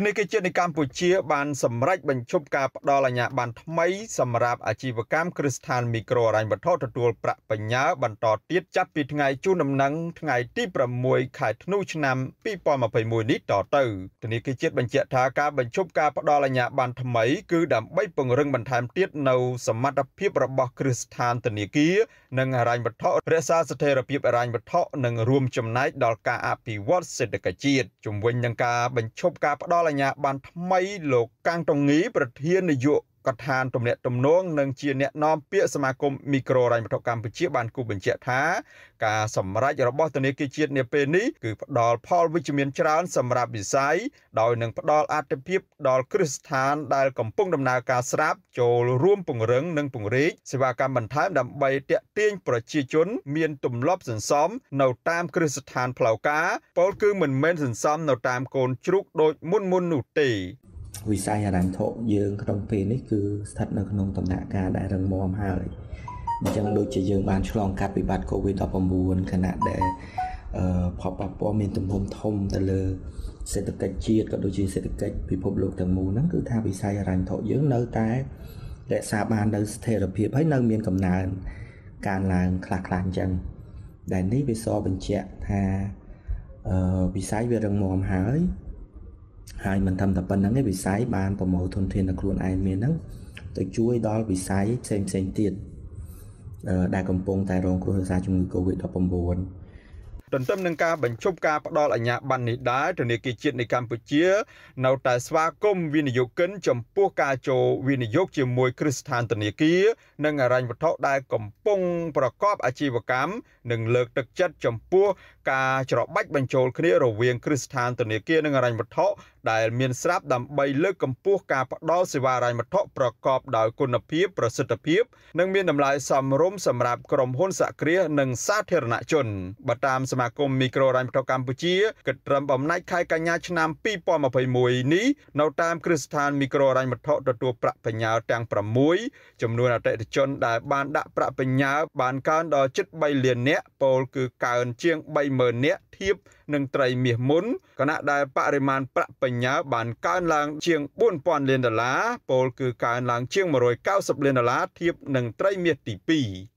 ធនាគារជាតិនៃកម្ពុជាបានសម្រេចបញ្ឈប់ការផ្ដល់អាជ្ញាប័ណ្ណថ្មីសម្រាប់អាជីវកម្មគ្រឹះស្ថានមីក្រូហិរញ្ញវត្ថុទទួលប្រាក់បញ្ញើបន្តទៀតចាប់ពីថ្ងៃជូនដំណឹងថ្ងៃទី6ខែធ្នូឆ្នាំ2021នេះតទៅធនាគារជាតិបញ្ជាក់ថាការបញ្ឈប់ការផ្ដល់អាជ្ញាប័ណ្ណថ្មីគឺដើម្បីពង្រឹងបន្ថែមទៀតនៅសមត្ថភាពរបស់គ្រឹះស្ថានធនាគារនិងហិរញ្ញវត្ថុរក្សាស្ថិរភាពហិរញ្ញវត្ថុនិងរួមចំណែកដល់ការអភិវឌ្ឍសេដ្ឋកិច្ចជាតិជំវិញនឹងការបញ្ឈប់ការផ្ដល់អាជ្ញាប័ណ្ណថ្មីលោកកាំងតុងងីប្រធាននាយកកដ្ឋានទំនាក់ទំនងនិងជាអ្នកនាំពាក្យសមាគមមីក្រូរ៉ាញ់វត្ថុកម្ពុជាបានគូបញ្ជាក់ថាការសម្រេចរបស់ធនាគារជាតិនាពេលនេះគឺផ្ដល់ផលវិជ្ជមានច្រើនសម្រាប់វិស័យដោយនឹងផ្ដល់អាទិភាពដល់គ្រឹះស្ថានដែលកំពុងដំណើរការស្រាប់ចូលរួមពង្រឹងនិងពង្រីកសេវាកម្មបន្ថែមដើម្បីទាក់ទាញប្រជាជនមានទម្លាប់សន្សំនៅតាមគ្រឹះស្ថានផ្លូវការពលគឺមិនមែនសន្សំនៅតាមកូនជ្រូកដូចមុនមុននោះទេវិស័យអារម្មណ៍ធុយើងក្នុងពេលនេះគឺស្ថិតនៅក្នុងដំណាក់កាលដែលរឹងមាំហើយអញ្ចឹងដូចជាយើងបានឆ្លងកាត់វិបត្តិ COVID-19 ខណៈដែលផលប៉ះពាល់មានទំហំធំទៅលើសេដ្ឋកិច្ចជាតិក៏ដូចជាសេដ្ឋកិច្ចពិភពលោកទាំងមូលហ្នឹងគឺថាវិស័យអារញ្ញធុយើងនៅតែរក្សាបាននៅស្ថិរភាពហើយនៅមានកំណើនកើនឡើងខ្លះៗអញ្ចឹងដែលនេះវាសបញ្ជាក់ថាវិស័យវារឹងមាំហើយហើយមិនធ្វើតែប៉ុណ្្នឹងទេវិស័យបានប្រមូលធនធានដល់ខ្លួនឯងមានហ្នឹងទៅជួយដល់វិស័យផ្សេងផ្សេងទៀតដែលកំពុងតែរងគ្រោះដោយសារជំងឺ Covid-19 ទន្ទឹមនឹងការបញ្ឈប់ការផ្ដល់អាជ្ញាប័ណ្ណនេះដែរធនាគារជាតិនៃកម្ពុជា នៅតែស្វាគមន៍វិនិយោគិនចំពោះការចូលវិនិយោគជាមួយគ្រឹះស្ថានធនាគារនិងអរញ្ញវត្ថុដែលកំពុងប្រកបអាជីវកម្មនិងលើកទឹកចិត្តចំពោះការច្របាច់បញ្ចូលគ្នារវាងគ្រឹះស្ថានធនាគារនិងអរញ្ញវត្ថុដែលមានស្រាប់ដើម្បីលើកកម្ពស់ការផ្ដល់សេវាអរញ្ញវត្ថុប្រកបដោយគុណភាពប្រសិទ្ធភាពនិងមានតម្លៃសមរម្យសម្រាប់ក្រុមហ៊ុនសហគ្រាសនិងសាធារណជនបើតាមសមាគមន៍មីក្រូរ៉ាញ់ផ្ទុកកម្ពុជាគិតត្រឹមបំណាច់ខែកញ្ញាឆ្នាំ2021នេះនៅតាមគ្រឹះស្ថានមីក្រូរ៉ាញ់វត្ថុទទួលប្រាក់បញ្ញើទាំង6ចំនួនអតិថិជនដែល បានដាក់ប្រាក់បញ្ញើបានកើនដល់ជិត3លាននាក់ពោលគឺកើនជាង30000នាក់ធៀបនឹងត្រីមាសមុនគណៈដែលបរិមាណប្រាក់បញ្ញើបានកើនឡើងជាង4000លានដុល្លារពោលគឺកើនឡើង ជាង190លានដុល្លារធៀបនឹងត្រីមាសទី2